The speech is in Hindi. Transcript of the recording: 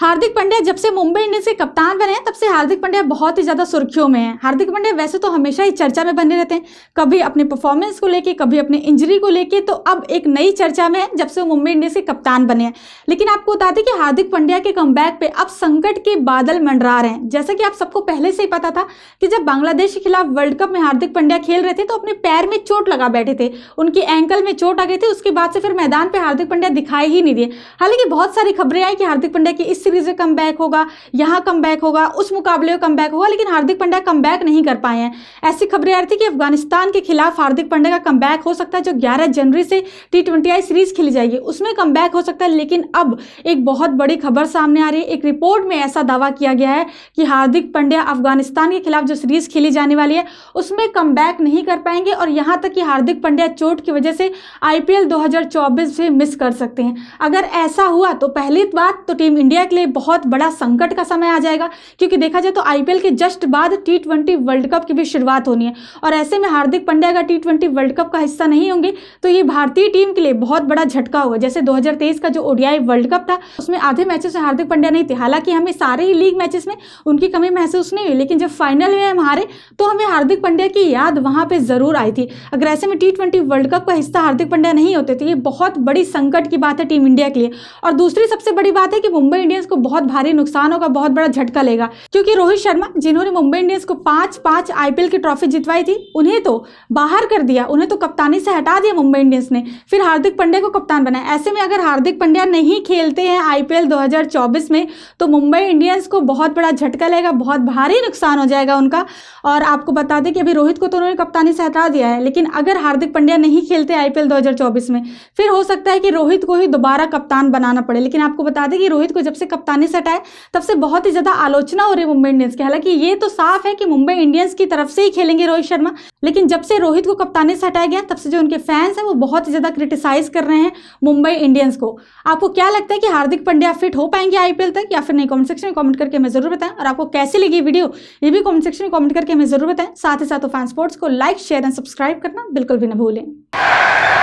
हार्दिक पांड्या जब से मुंबई इंडियंस के कप्तान बने हैं तब से हार्दिक पांड्या बहुत ही ज़्यादा सुर्खियों में हैं हार्दिक पांड्या वैसे तो हमेशा ही चर्चा में बने रहते हैं कभी अपनी परफॉर्मेंस को लेके कभी अपने इंजरी को लेके तो अब एक नई चर्चा में है जब से वो मुंबई इंडियंस के कप्तान बने हैं लेकिन आपको बता दें कि हार्दिक पांड्या के कम पे अब संकट के बादल मंडरा रहे हैं जैसा कि आप सबको पहले से ही पता था कि जब बांग्लादेश के खिलाफ वर्ल्ड कप में हार्दिक पांड्या खेल रहे थे तो अपने पैर में चोट लगा बैठे थे उनके एंकल में चोट आ गई थी उसके बाद से फिर मैदान पर हार्दिक पांड्या दिखाई ही नहीं दिए हालांकि बहुत सारी खबरें आई कि हार्दिक पांड्या की इस सीरीज में कम बैक होगा यहाँ कम बैक होगा उस मुकाबले में कम बैक होगा लेकिन हार्दिक पंड्या कम बैक नहीं कर पाए हैं ऐसी खबरें आ रही थी कि अफगानिस्तान के खिलाफ हार्दिक पंड्या का कम हो सकता है जो ग्यारह जनवरी से टी ट्वेंटी सीरीज खेली जाएगी उसमें कम हो सकता है लेकिन अब एक बहुत बड़ी खबर सामने आ रही है एक रिपोर्ट में ऐसा दावा किया गया है कि हार्दिक पंड्या अफगानिस्तान के खिलाफ जो सीरीज खेली जाने वाली है उसमें कम नहीं कर पाएंगे और यहाँ तक कि हार्दिक पंड्या चोट की वजह से आईपीएल 2024 से मिस कर सकते हैं अगर ऐसा हुआ तो पहली बात तो टीम इंडिया के लिए लिए बहुत बड़ा संकट का समय आ जाएगा क्योंकि देखा जाए तो आईपीएल के जस्ट बाद टी ट्वेंटी वर्ल्ड कप की भी शुरुआत होनी है और ऐसे में हार्दिक पंड्या अगर टी वर्ल्ड कप का हिस्सा नहीं होंगे तो ये भारतीय टीम के लिए बहुत बड़ा झटका हुआ जैसे दो का जो ओडियाई वर्ल्ड कप था उसमें आधे मैचेस में हार्दिक पंड्या नहीं थे हालांकि हमें सारे ही लीग मैचेस में उनकी कमी महसूस नहीं हुई लेकिन जब फाइनल में हम हारे तो हमें हार्दिक पंड्या की याद वहां पर ज़रूर आई थी अगर ऐसे में टी वर्ल्ड कप का हिस्सा हार्दिक पंड्या नहीं होते तो ये बहुत बड़ी संकट की बात है टीम इंडिया के लिए और दूसरी सबसे बड़ी बात है कि मुंबई इंडियंस को बहुत भारी नुकसान होगा बहुत बड़ा झटका लेगा क्योंकि रोहित शर्मा जिन्होंने मुंबई इंडियंस को पांच पांच आईपीएल की ट्रॉफी जितवाई थी उन्हें तो बाहर कर दिया उन्हें तो कप्तानी से हटा दिया मुंबई इंडियंस ने फिर हार्दिक पंड्या को कप्तान बनाया ऐसे में अगर हार्दिक पंड्या नहीं खेलते हैं आईपीएल दो में तो मुंबई इंडियंस को बहुत बड़ा झटका लेगा बहुत भारी नुकसान हो जाएगा उनका और आपको बता दें कि अभी रोहित को तो उन्होंने कप्तानी से हटा दिया है लेकिन अगर हार्दिक पंड्या नहीं खेलते आईपीएल दो में फिर हो सकता है कि रोहित को ही दोबारा कप्तान बनाना पड़े लेकिन आपको बता दें कि रोहित को जब से कप कप्तानी सटाए तब से बहुत ही ज़्यादा आलोचना हो रही है मुंबई इंडियंस की हालांकि ये तो साफ है कि मुंबई इंडियंस की तरफ से ही खेलेंगे रोहित शर्मा लेकिन जब से रोहित को कप्तानी से हटाया गया तब से जो उनके फैंस हैं वो बहुत ही ज़्यादा क्रिटिसाइज कर रहे हैं मुंबई इंडियंस को आपको क्या लगता है कि हार्दिक पंड्या फिट हो पाएंगे आईपीएल तक या फिर नहीं कॉमेंट सेक्शन में कॉमेंट करके हमें जरूर बताएं और आपको कैसी लगी वीडियो ये भी कॉमेंट सेक्शन में कॉमेंट करके हमें जरूर बताएं साथ ही साथ फैन स्पोर्ट्स को लाइक शेयर एंड सब्सक्राइब करना बिल्कुल भी ना भूलें